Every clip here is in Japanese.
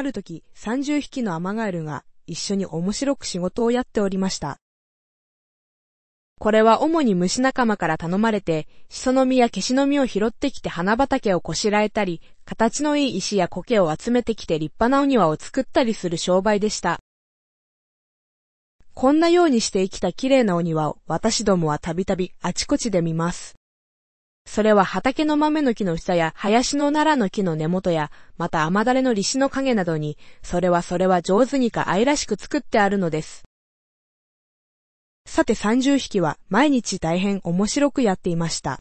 ある時、30匹のアマガエルが一緒に面白く仕事をやっておりました。これは主に虫仲間から頼まれて、シソの実やケシの実を拾ってきて花畑をこしらえたり、形のいい石や苔を集めてきて立派なお庭を作ったりする商売でした。こんなようにして生きた綺麗なお庭を私どもはたびたびあちこちで見ます。それは畑の豆の木の下や林の奈良の木の根元や、また雨だれの利子の影などに、それはそれは上手にか愛らしく作ってあるのです。さて30匹は毎日大変面白くやっていました。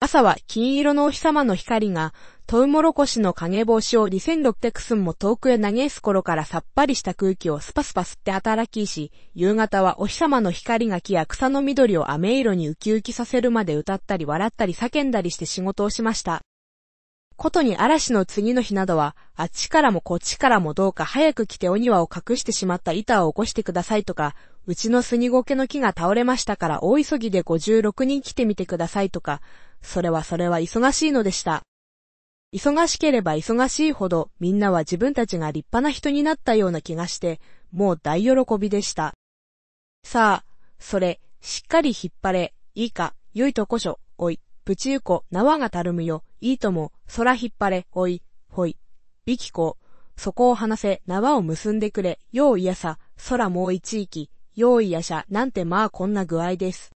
朝は金色のお日様の光がトウモロコシの影帽子を2600寸も遠くへ投げす頃からさっぱりした空気をスパスパ吸って働きし、夕方はお日様の光が木や草の緑を飴色にウキウキさせるまで歌ったり笑ったり叫んだりして仕事をしました。ことに嵐の次の日などは、あっちからもこっちからもどうか早く来てお庭を隠してしまった板を起こしてくださいとか、うちのスニゴケの木が倒れましたから大急ぎで56人来てみてくださいとか、それはそれは忙しいのでした。忙しければ忙しいほどみんなは自分たちが立派な人になったような気がして、もう大喜びでした。さあ、それ、しっかり引っ張れ、いいか、よいとこしょ、おい、プチゆこ、縄がたるむよ、いいとも、空引っ張れ、おい、ほい、びきこ、そこを離せ、縄を結んでくれ、よういやさ、空もう一息、よういやしゃ、なんてまあこんな具合です。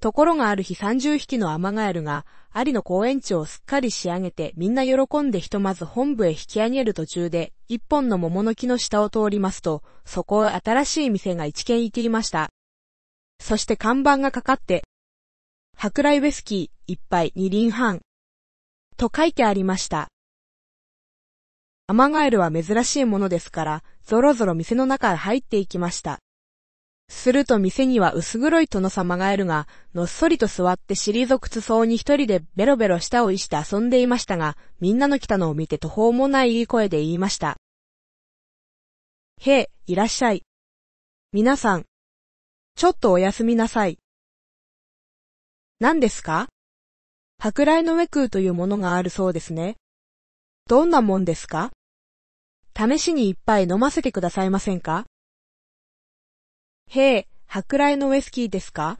ところがある日30匹のアマガエルが、アリの公園地をすっかり仕上げてみんな喜んでひとまず本部へ引き上げる途中で、一本の桃の木の下を通りますと、そこへ新しい店が一軒行きりました。そして看板がかかって、舶来ウェスキー一杯二輪半と書いてありました。アマガエルは珍しいものですから、ぞろぞろ店の中へ入っていきました。すると店には薄黒い殿様がいるが、のっそりと座って退くつそうに一人でベロベロ舌をいして遊んでいましたが、みんなの来たのを見て途方もない声で言いました。へえ、いらっしゃい。皆さん。ちょっとおやすみなさい。何ですか舶来のウェクーというものがあるそうですね。どんなもんですか試しに一杯飲ませてくださいませんかへえ、舶来のウイスキーですか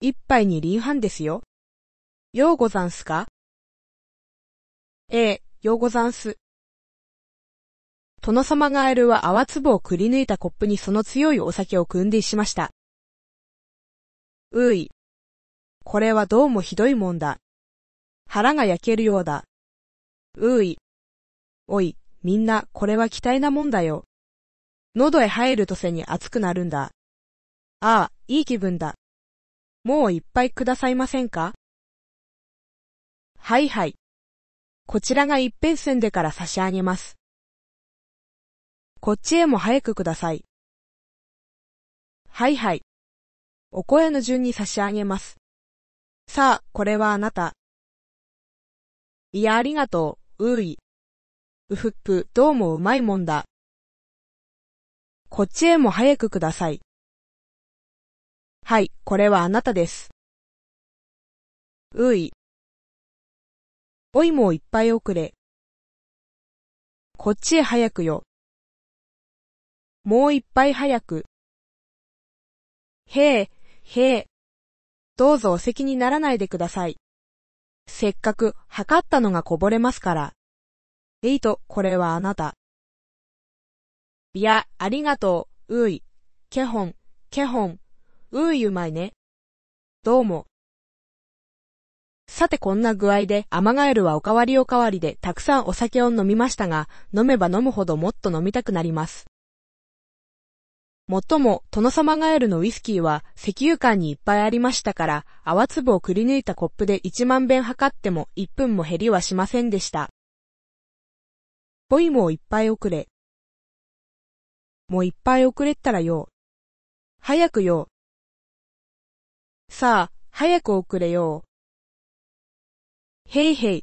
一杯にリンハンですよ。ようござんすかええ、ようござんす。殿様ガエルは泡粒をくり抜いたコップにその強いお酒を汲んでしました。うい。これはどうもひどいもんだ。腹が焼けるようだ。うい。おい、みんな、これは期待なもんだよ。喉へ入るとせに熱くなるんだ。ああ、いい気分だ。もういっぱいくださいませんかはいはい。こちらが一辺線でから差し上げます。こっちへも早くください。はいはい。お声の順に差し上げます。さあ、これはあなた。いや、ありがとう、うーい。うふっぷ、どうもうまいもんだ。こっちへも早くください。はい、これはあなたです。うい。おいもいっぱい遅れ。こっちへ早くよ。もういっぱい早く。へえ、へえ。どうぞお席にならないでください。せっかく測ったのがこぼれますから。えいと、これはあなた。いや、ありがとう、うい。けほん、けほん、ういうまいね。どうも。さてこんな具合で、アマガエルはおかわりおかわりで、たくさんお酒を飲みましたが、飲めば飲むほどもっと飲みたくなります。もっとも、殿様ガエルのウイスキーは、石油缶にいっぱいありましたから、泡粒をくり抜いたコップで1万遍測っても、1分も減りはしませんでした。ぽイムをいっぱい送れ。もういっぱい遅れったらよ。早くよ。さあ、早く遅れよう。へいへい。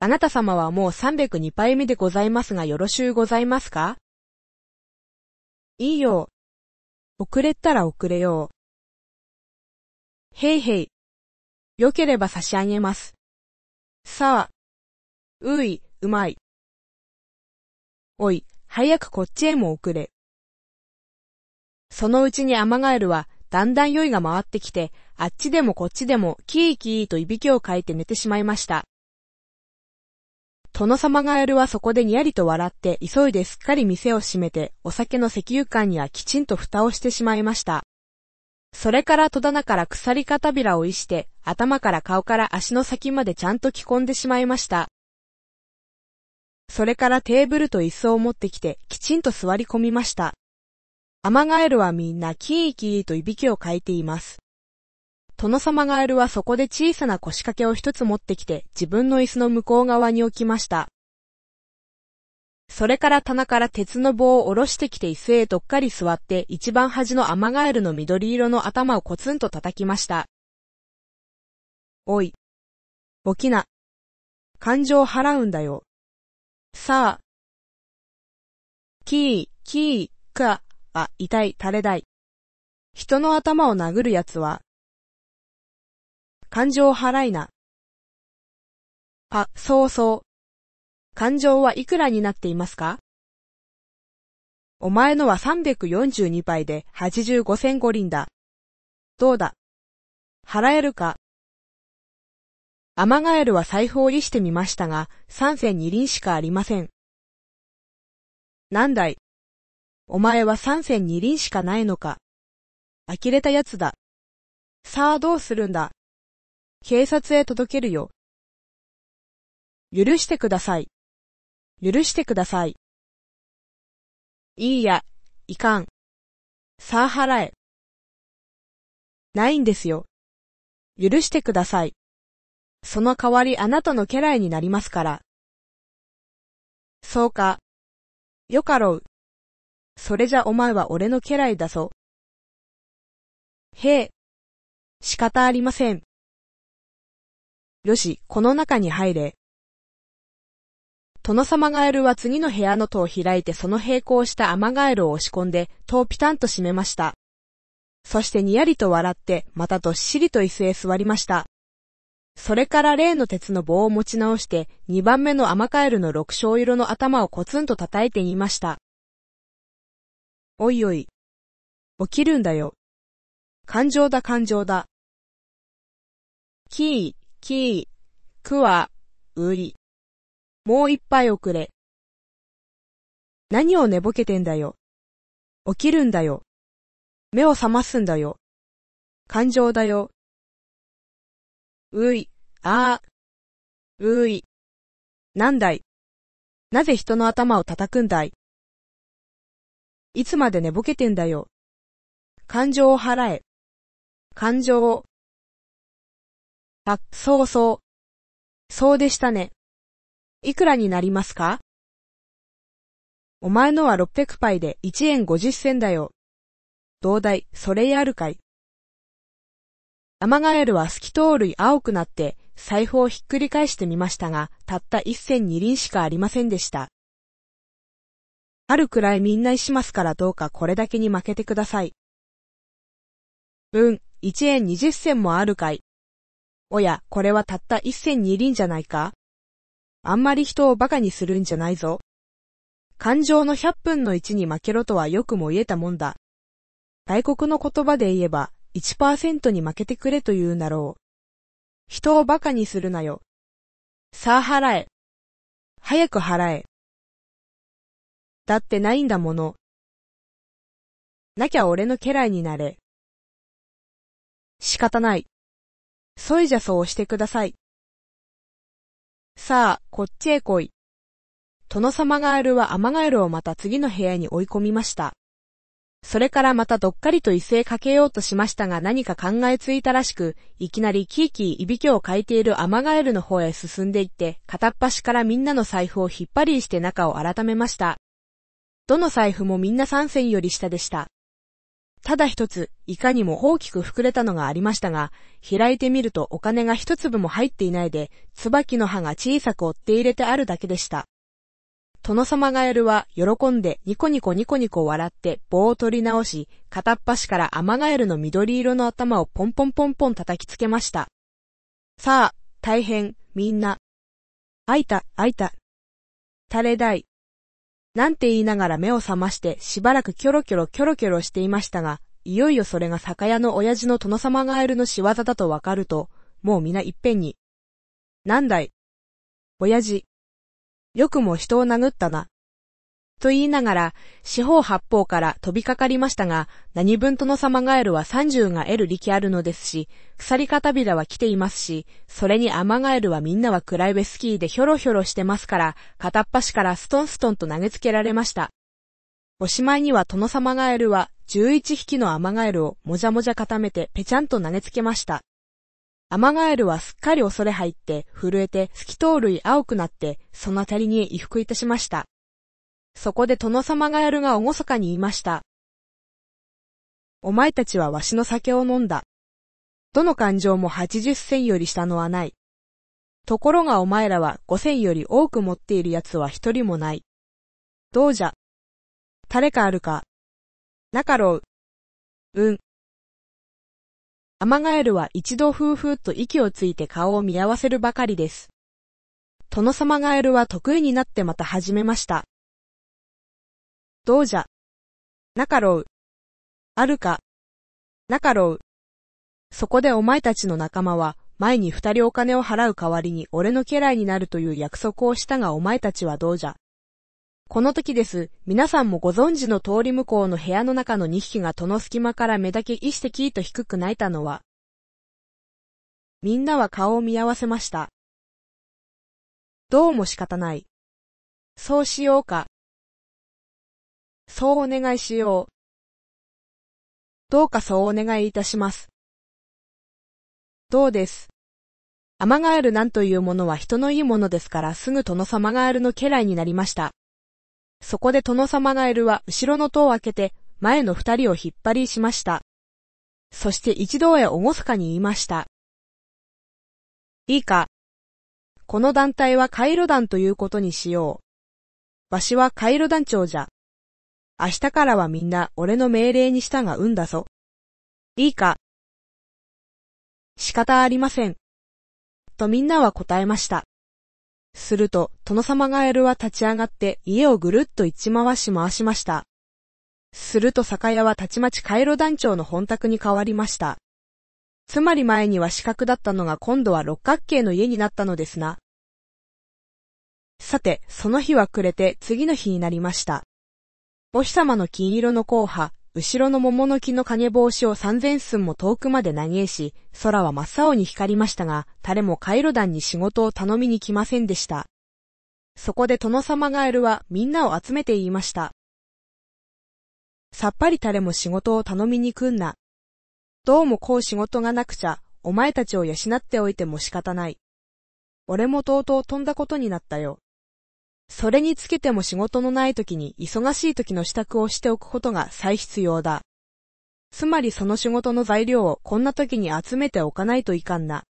あなた様はもう302杯目でございますがよろしゅうございますかいいよ。遅れったら遅れよう。へいへい。良ければ差し上げます。さあ。うい、うまい。おい、早くこっちへも送れ。そのうちにアマガエルは、だんだん酔いが回ってきて、あっちでもこっちでも、キーキーといびきをかいて寝てしまいました。殿様ガエルはそこでにやりと笑って、急いですっかり店を閉めて、お酒の石油缶にはきちんと蓋をしてしまいました。それから戸棚から鎖片びらを意して、頭から顔から足の先までちゃんと着込んでしまいました。それからテーブルと椅子を持ってきて、きちんと座り込みました。アマガエルはみんなキーキーといびきをかいています。殿様ガエルはそこで小さな腰掛けを一つ持ってきて、自分の椅子の向こう側に置きました。それから棚から鉄の棒を下ろしてきて椅子へどっかり座って、一番端のアマガエルの緑色の頭をコツンと叩きました。おい。起きな。感情を払うんだよ。さあ、キー、キー、か、あ、痛い、垂れだい。人の頭を殴る奴は、感情を払いな。あ、そうそう。感情はいくらになっていますかお前のは342倍で85千五輪だ。どうだ払えるかアマガエルは財布を利してみましたが、三銭二輪しかありません。なんだい。お前は三銭二輪しかないのか。呆れた奴だ。さあどうするんだ。警察へ届けるよ。許してください。許してください。いいや、いかん。さあ払え。ないんですよ。許してください。その代わりあなたの家来になりますから。そうか。よかろう。それじゃお前は俺の家来だぞ。へえ。仕方ありません。よし、この中に入れ。殿様ガエルは次の部屋の戸を開いてその並行したアマガエルを押し込んで、戸をピタンと閉めました。そしてにやりと笑って、またどっしりと椅子へ座りました。それから例の鉄の棒を持ち直して、二番目のアマカエルの六章色の頭をコツンと叩いて言いました。おいおい。起きるんだよ。感情だ感情だ。キー、キー、くわ、うり。もう一杯遅れ。何を寝ぼけてんだよ。起きるんだよ。目を覚ますんだよ。感情だよ。うい、ああ。うい。なんだい。なぜ人の頭を叩くんだい。いつまで寝ぼけてんだよ。感情を払え。感情を。あ、そうそう。そうでしたね。いくらになりますかお前のは600パイで1円50銭だよ。どうだい、それやるかい。アマガエルは透き通る青くなって、財布をひっくり返してみましたが、たった一銭二輪しかありませんでした。あるくらいみんなしますからどうかこれだけに負けてください。うん、一円二十銭もあるかい。おや、これはたった一銭二輪じゃないかあんまり人を馬鹿にするんじゃないぞ。感情の百分の一に負けろとはよくも言えたもんだ。外国の言葉で言えば、1%に負けてくれと言うんだろう。人を馬鹿にするなよ。さあ払え。早く払え。だってないんだもの。なきゃ俺の家来になれ。仕方ない。そいじゃそうしてください。さあ、こっちへ来い。殿様ガエルはアマガエルをまた次の部屋に追い込みました。それからまたどっかりと子へかけようとしましたが何か考えついたらしく、いきなりキーキーいびきをかいているアマガエルの方へ進んでいって、片っ端からみんなの財布を引っ張りして中を改めました。どの財布もみんな3線より下でした。ただ一つ、いかにも大きく膨れたのがありましたが、開いてみるとお金が一粒も入っていないで、椿の葉が小さく折って入れてあるだけでした。殿様ガエルは喜んでニコニコニコニコ笑って棒を取り直し、片っ端からアマガエルの緑色の頭をポンポンポンポン叩きつけました。さあ、大変、みんな。あいた、あいた。垂れだい。なんて言いながら目を覚ましてしばらくキョロキョロキョロキョロしていましたが、いよいよそれが酒屋の親父の殿様ガエルの仕業だとわかると、もう皆いっぺんに。なんだい。親父。よくも人を殴ったな。と言いながら、四方八方から飛びかかりましたが、何分との様ガエルは三十が得る力あるのですし、鎖片びらは来ていますし、それにアマガエルはみんなはクライベスキーでひょろひょろしてますから、片っ端からストンストンと投げつけられました。おしまいには殿様ガエルは、十一匹のアマガエルをもじゃもじゃ固めてぺちゃんと投げつけました。アマガエルはすっかり恐れ入って、震えて、透き通るい青くなって、そのたりに衣服いたしました。そこで殿様ガエルがおごそかに言いました。お前たちはわしの酒を飲んだ。どの感情も八十銭より下のはない。ところがお前らは五銭より多く持っている奴は一人もない。どうじゃ。誰かあるか。なかろう。うん。アマガエルは一度ふうふうと息をついて顔を見合わせるばかりです。殿様ガエルは得意になってまた始めました。どうじゃ。なかろう。あるか。なかろう。そこでお前たちの仲間は、前に二人お金を払う代わりに俺の家来になるという約束をしたがお前たちはどうじゃ。この時です。皆さんもご存知の通り向こうの部屋の中の2匹が戸の隙間から目だけ一石と低く泣いたのは、みんなは顔を見合わせました。どうも仕方ない。そうしようか。そうお願いしよう。どうかそうお願いいたします。どうです。アマガエルなんというものは人のいいものですからすぐ殿様ガエルの家来になりました。そこで殿様ガエルは後ろの戸を開けて、前の二人を引っ張りしました。そして一度へおごすかに言いました。いいか。この団体はカイロ団ということにしよう。わしはカイロ団長じゃ。明日からはみんな俺の命令に従うんだぞ。いいか。仕方ありません。とみんなは答えました。すると、殿様ガエルは立ち上がって家をぐるっと一回し回しました。すると酒屋はたちまちカイロ団長の本宅に変わりました。つまり前には四角だったのが今度は六角形の家になったのですな。さて、その日は暮れて次の日になりました。お日様の金色の硬派、後ろの桃の木の影帽子を三千寸も遠くまで投げし、空は真っ青に光りましたが、誰も回路団に仕事を頼みに来ませんでした。そこで殿様ガエルはみんなを集めて言いました。さっぱり誰も仕事を頼みに来んな。どうもこう仕事がなくちゃ、お前たちを養っておいても仕方ない。俺もとうとう飛んだことになったよ。それにつけても仕事のない時に忙しい時の支度をしておくことが最必要だ。つまりその仕事の材料をこんな時に集めておかないといかんな。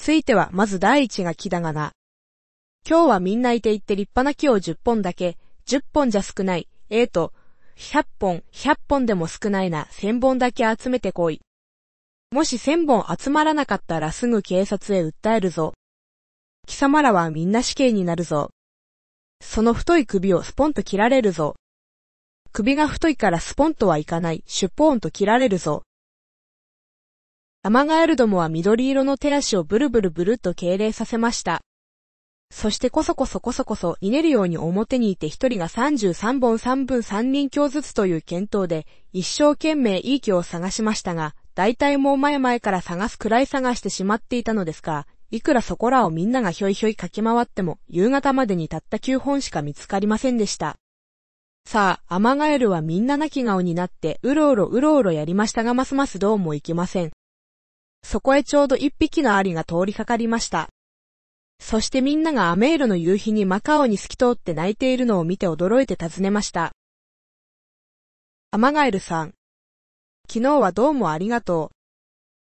ついてはまず第一が木だがな。今日はみんないていって立派な木を10本だけ、10本じゃ少ない、ええー、と、100本、100本でも少ないな、1000本だけ集めてこい。もし1000本集まらなかったらすぐ警察へ訴えるぞ。貴様らはみんな死刑になるぞ。その太い首をスポンと切られるぞ。首が太いからスポンとはいかない、シュポーンと切られるぞ。アマガエルどもは緑色の手足をブルブルブルっと敬礼させました。そしてこそこそこそこそ、いねるように表にいて一人が33本3分3人強ずつという検討で、一生懸命いい気を探しましたが、大体もう前々から探すくらい探してしまっていたのですが、いくらそこらをみんながひょいひょい駆け回っても、夕方までにたった9本しか見つかりませんでした。さあ、アマガエルはみんな泣き顔になって、うろうろうろうろやりましたがますますどうもいきません。そこへちょうど一匹のアリが通りかかりました。そしてみんながアメールの夕日にマカオに透き通って泣いているのを見て驚いて尋ねました。アマガエルさん。昨日はどうもありがとう。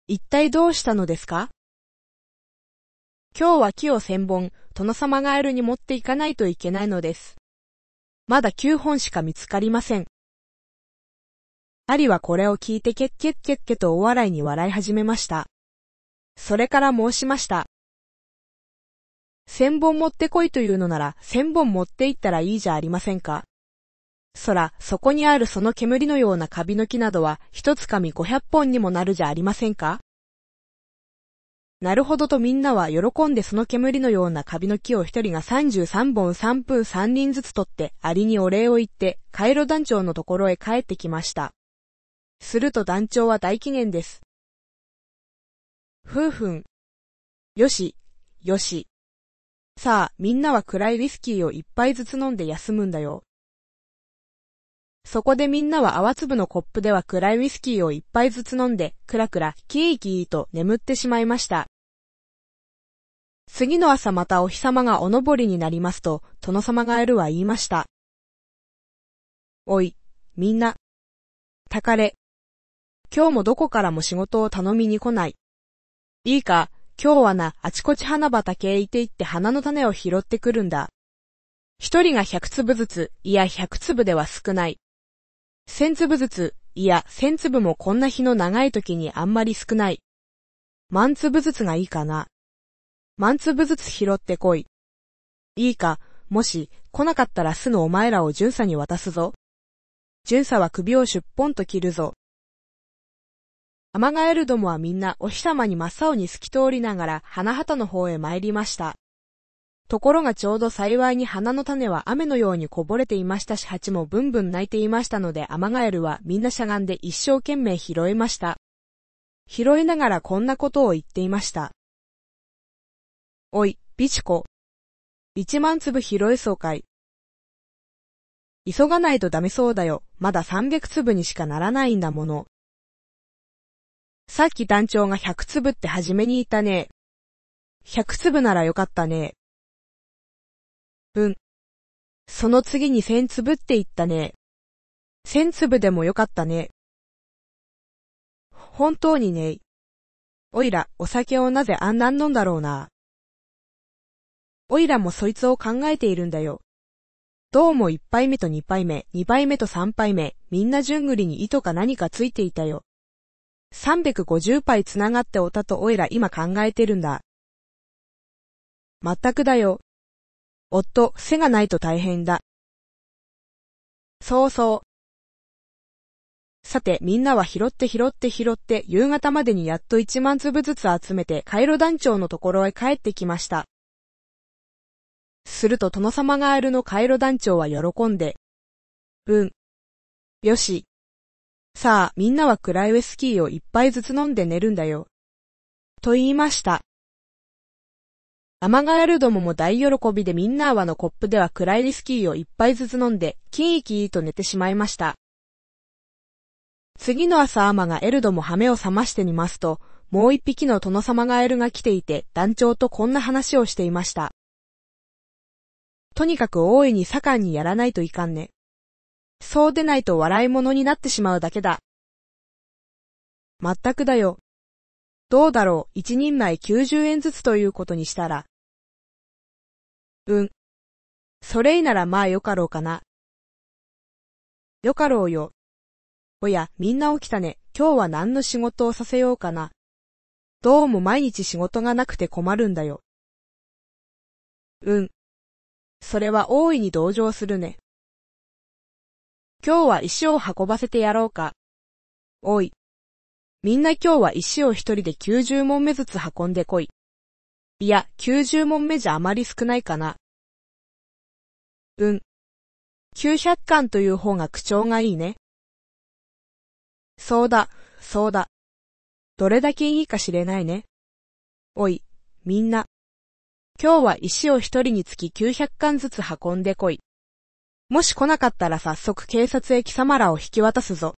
一体どうしたのですか今日は木を千本、殿様がエルに持っていかないといけないのです。まだ九本しか見つかりません。アリはこれを聞いてケッケッケッケとお笑いに笑い始めました。それから申しました。千本持ってこいというのなら、千本持っていったらいいじゃありませんか。そら、そこにあるその煙のようなカビの木などは、一つ紙五百本にもなるじゃありませんかなるほどとみんなは喜んでその煙のようなカビの木を一人が33本3分3輪ずつ取ってアリにお礼を言ってカイロ団長のところへ帰ってきました。すると団長は大機嫌です。ふうふん。よし、よし。さあ、みんなは暗いウィスキーを一杯ずつ飲んで休むんだよ。そこでみんなは泡粒のコップでは暗いウイスキーを一杯ずつ飲んで、くらくら、キーキーと眠ってしまいました。次の朝またお日様がおのぼりになりますと、殿様ガエルは言いました。おい、みんな。たかれ。今日もどこからも仕事を頼みに来ない。いいか、今日はな、あちこち花畑へ行って行って花の種を拾ってくるんだ。一人が百粒ずつ、いや百粒では少ない。千粒ずつ、いや、千粒もこんな日の長い時にあんまり少ない。万粒ずつがいいかな。万粒ずつ拾ってこい。いいか、もし、来なかったらすぐお前らを巡査に渡すぞ。巡査は首をしゅっぽんと切るぞ。アマガエルどもはみんなお日様に真っ青に透き通りながら花畑の方へ参りました。ところがちょうど幸いに花の種は雨のようにこぼれていましたし蜂もブンブン泣いていましたのでアマガエルはみんなしゃがんで一生懸命拾いました。拾いながらこんなことを言っていました。おい、ビチコ。一万粒拾いそうかい。急がないとダメそうだよ。まだ300粒にしかならないんだもの。さっき団長が100粒って初めに言ったね。100粒ならよかったね。分。その次に千粒って言ったね。千粒でもよかったね。本当にね。おいら、お酒をなぜあんなん飲んだろうな。おいらもそいつを考えているんだよ。どうも一杯目と二杯目、二杯目と三杯目、みんな順繰りに糸か何かついていたよ。350杯繋がっておたとおいら今考えてるんだ。まったくだよ。夫、背がないと大変だ。そうそう。さて、みんなは拾って拾って拾って、夕方までにやっと一万粒ずつ集めて、カイロ団長のところへ帰ってきました。すると殿様ガールのカイロ団長は喜んで、うん。よし。さあ、みんなはクライウェスキーを一杯ずつ飲んで寝るんだよ。と言いました。アマガエルどもも大喜びでみんな泡のコップでは暗いリスキーを一杯ずつ飲んで、キーキーと寝てしまいました。次の朝アマがエルども羽目を覚ましてみますと、もう一匹の殿様ガエルが来ていて、団長とこんな話をしていました。とにかく大いに盛んにやらないといかんね。そうでないと笑い物になってしまうだけだ。まったくだよ。どうだろう、一人前90円ずつということにしたら、うん。それいならまあよかろうかな。よかろうよ。おや、みんな起きたね。今日は何の仕事をさせようかな。どうも毎日仕事がなくて困るんだよ。うん。それは大いに同情するね。今日は石を運ばせてやろうか。おい。みんな今日は石を一人で90問目ずつ運んでこい。いや、90問目じゃあまり少ないかな。うん。900巻という方が口調がいいね。そうだ、そうだ。どれだけいいか知れないね。おい、みんな。今日は石を一人につき900巻ずつ運んでこい。もし来なかったら早速警察へ貴様らを引き渡すぞ。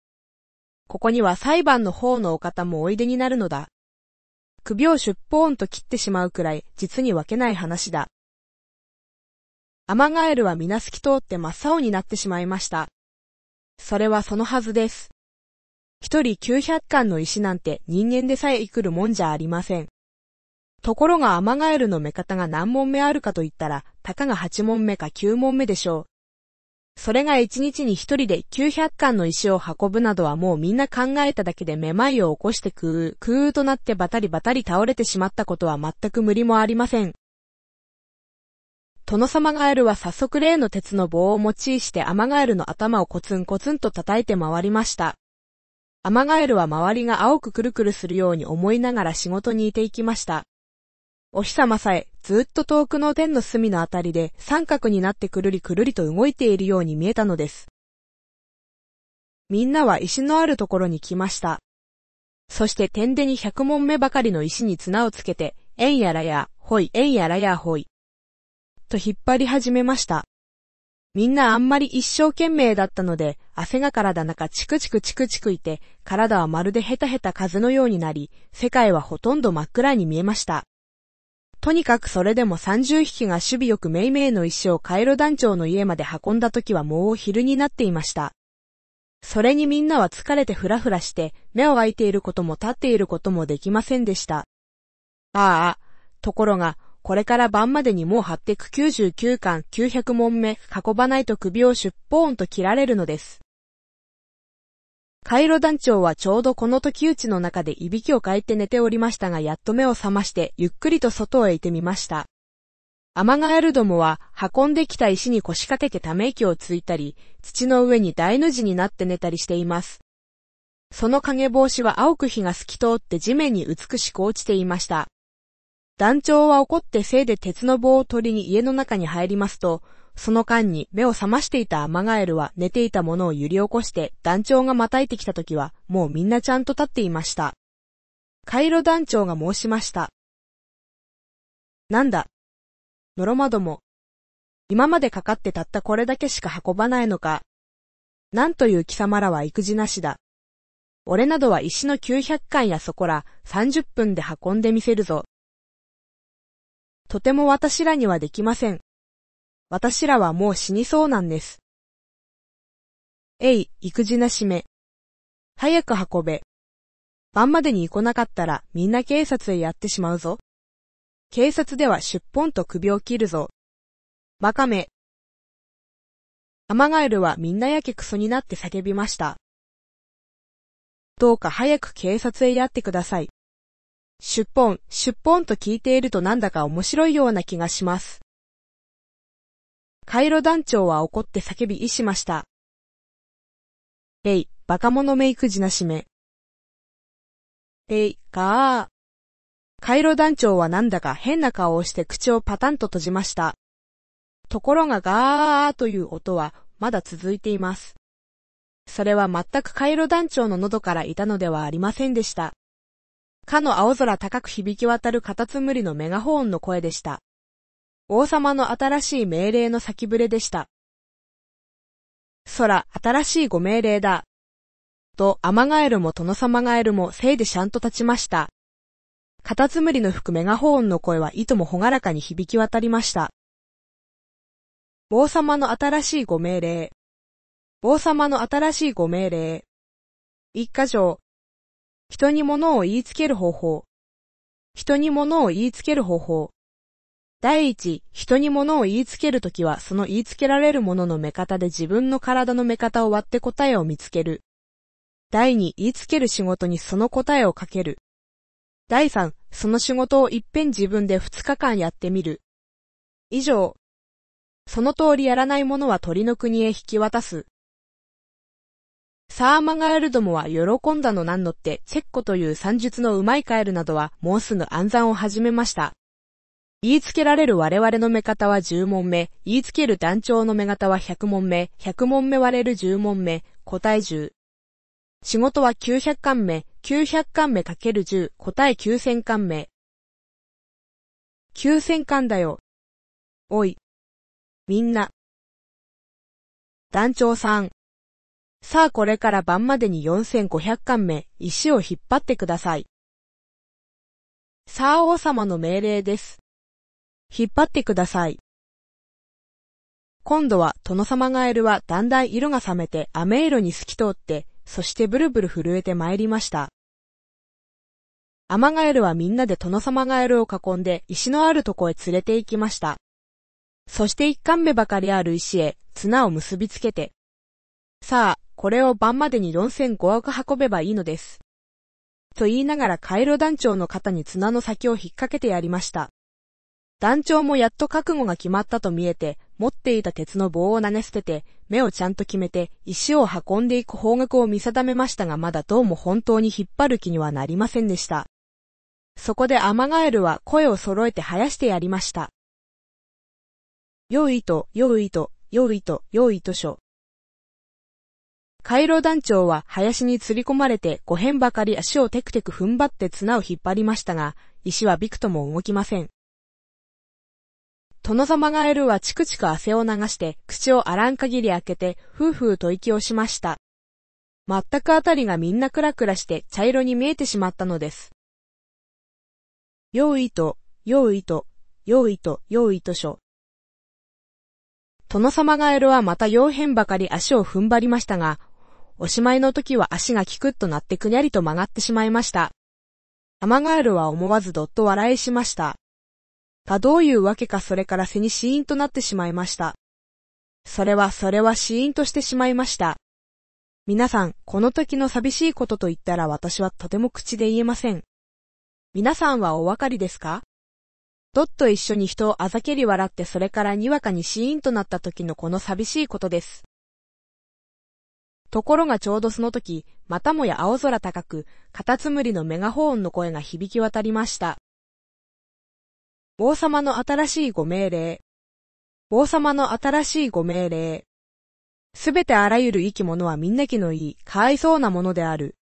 ここには裁判の方のお方もおいでになるのだ。首を出ぽーんと切ってしまうくらい、実に分けない話だ。アマガエルは皆透き通って真っ青になってしまいました。それはそのはずです。一人九百貫の石なんて人間でさえいくるもんじゃありません。ところがアマガエルの目方が何問目あるかといったら、たかが八問目か九問目でしょう。それが一日に一人で900巻の石を運ぶなどはもうみんな考えただけでめまいを起こしてくう、くうとなってバタリバタリ倒れてしまったことは全く無理もありません。殿様ガエルは早速例の鉄の棒を用いしてアマガエルの頭をコツンコツンと叩いて回りました。アマガエルは周りが青くくるくるするように思いながら仕事にいていきました。お日様さえ、ずっと遠くの天の隅のあたりで三角になってくるりくるりと動いているように見えたのです。みんなは石のあるところに来ました。そして天でに百問目ばかりの石に綱をつけて、えんやらや、ほい、えんやらや、ほい。と引っ張り始めました。みんなあんまり一生懸命だったので、汗が体中チクチクチクチクいて、体はまるでヘタヘタ風のようになり、世界はほとんど真っ暗に見えました。とにかくそれでも30匹が守備よくめいめいの石をカエロ団長の家まで運んだ時はもう昼になっていました。それにみんなは疲れてふらふらして、目を開いていることも立っていることもできませんでした。ああ、ところが、これから晩までにもう899巻900問目運ばないと首を出ぽーんと切られるのです。カイロ団長はちょうどこの時打ちの中でいびきをかいて寝ておりましたがやっと目を覚ましてゆっくりと外へ行ってみました。アマガエルどもは運んできた石に腰掛けてため息をついたり、土の上に大の字になって寝たりしています。その影帽子は青く火が透き通って地面に美しく落ちていました。団長は怒ってせいで鉄の棒を取りに家の中に入りますと、その間に目を覚ましていたアマガエルは寝ていたものを揺り起こして団長がまたいてきた時はもうみんなちゃんと立っていました。カイロ団長が申しました。なんだ。ノロマども。今までかかってたったこれだけしか運ばないのか。なんという貴様らは育児なしだ。俺などは石の900巻やそこら30分で運んでみせるぞ。とても私らにはできません。私らはもう死にそうなんです。えい、育児なしめ。早く運べ。晩までに来なかったらみんな警察へやってしまうぞ。警察では出本と首を切るぞ。バカめ。アマガエルはみんなやけくそになって叫びました。どうか早く警察へやってください。出本、出本と聞いているとなんだか面白いような気がします。カイロ団長は怒って叫び意しました。えい、バカ者メイクジなしめ。えい、かー。カイロ団長はなんだか変な顔をして口をパタンと閉じました。ところがガーという音はまだ続いています。それは全くカイロ団長の喉からいたのではありませんでした。かの青空高く響き渡るカタツムリのメガホーンの声でした。王様の新しい命令の先触れでした。空、新しいご命令だ。と、アマガエルも殿様ガエルもせいでシャンと立ちました。カタツムリの吹くメガホーンの声はいともほがらかに響き渡りました。王様の新しいご命令。王様の新しいご命令。一箇条。人に物を言いつける方法。人に物を言いつける方法。第一、人に物を言いつけるときは、その言いつけられるものの目方で自分の体の目方を割って答えを見つける。第二、言いつける仕事にその答えをかける。第三、その仕事を一遍自分で二日間やってみる。以上。その通りやらないものは鳥の国へ引き渡す。サーマガエルどもは喜んだのなんのって、チェッコという算術のうまいカエルなどはもうすぐ暗算を始めました。言いつけられる我々の目方は10問目、言いつける団長の目方は100問目、100問目割れる10問目、答え10。仕事は900巻目、900巻目 ×10、答え9000巻目。9000巻だよ。おい。みんな。団長さん。さあこれから晩までに4500巻目、石を引っ張ってください。さあ王様の命令です。引っ張ってください。今度は殿様ガエルはだんだん色が冷めて飴色に透き通って、そしてブルブル震えて参りました。アマガエルはみんなで殿様ガエルを囲んで石のあるとこへ連れて行きました。そして一貫目ばかりある石へ綱を結びつけて。さあ、これを晩までに論戦5枠運べばいいのです。と言いながら回路団長の肩に綱の先を引っ掛けてやりました。団長もやっと覚悟が決まったと見えて、持っていた鉄の棒を投げ捨てて、目をちゃんと決めて、石を運んでいく方角を見定めましたがまだどうも本当に引っ張る気にはなりませんでした。そこでアマガエルは声を揃えて生やしてやりました。よいと、よいと、よいと、よいとしょ。回路団長は林に釣り込まれて五辺ばかり足をテクテク踏ん張って綱を引っ張りましたが、石はびくとも動きません。殿様がエルはチクチク汗を流して、口をあらん限り開けて、ふうふうと息をしました。全くあたりがみんなクラクラして茶色に見えてしまったのです。用意と、用意と、用意と、用意と書。殿様ガエルはまた傭変ばかり足を踏ん張りましたが、おしまいの時は足がキクッとなってくにゃりと曲がってしまいました。アマガエルは思わずどっと笑いしました。がどういうわけかそれから背に死因となってしまいました。それはそれは死因としてしまいました。皆さん、この時の寂しいことと言ったら私はとても口で言えません。皆さんはお分かりですかどっと一緒に人をあざけり笑ってそれからにわかに死因となった時のこの寂しいことです。ところがちょうどその時、またもや青空高く、カタツムリのメガホーンの声が響き渡りました。王様の新しいご命令。王様の新しいご命令。すべてあらゆる生き物はみんな気のいい、かわいそうなものである。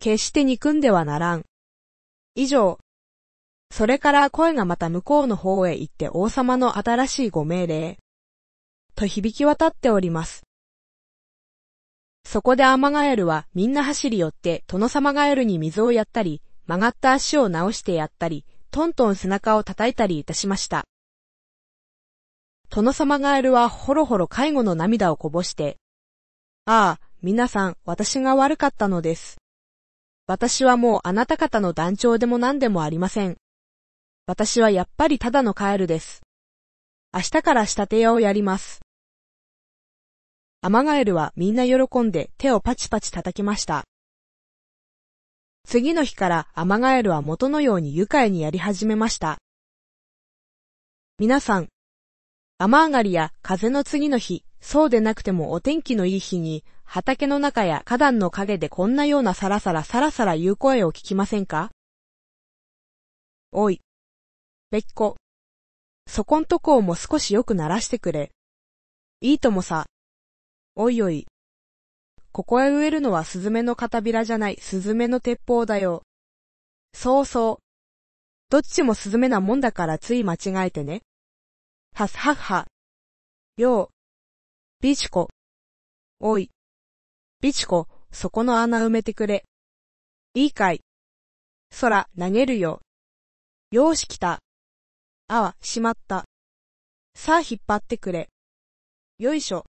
決して憎んではならん。以上。それから声がまた向こうの方へ行って王様の新しいご命令。と響き渡っております。そこでアマガエルはみんな走り寄って殿様ガエルに水をやったり、曲がった足を直してやったり、トントン背中を叩いたりいたしました。殿様ガエルはほろほろ介護の涙をこぼして、ああ、皆さん、私が悪かったのです。私はもうあなた方の団長でも何でもありません。私はやっぱりただのカエルです。明日から仕立て屋をやります。アマガエルはみんな喜んで手をパチパチ叩きました。次の日からアマガエルは元のように愉快にやり始めました。皆さん、雨上がりや風の次の日、そうでなくてもお天気のいい日に、畑の中や花壇の陰でこんなようなサラサラサラサラ言う声を聞きませんかおい。べっこ。そこんとこをも少しよく鳴らしてくれ。いいともさ。おいおい。ここへ植えるのはスズメの片びらじゃない、スズメの鉄砲だよ。そうそう。どっちもスズメなもんだからつい間違えてね。はっはっは。よう。ビチコ。おい。ビチコ、そこの穴埋めてくれ。いいかい。空、投げるよ。よーし来た。あわ、しまった。さあ引っ張ってくれ。よいしょ。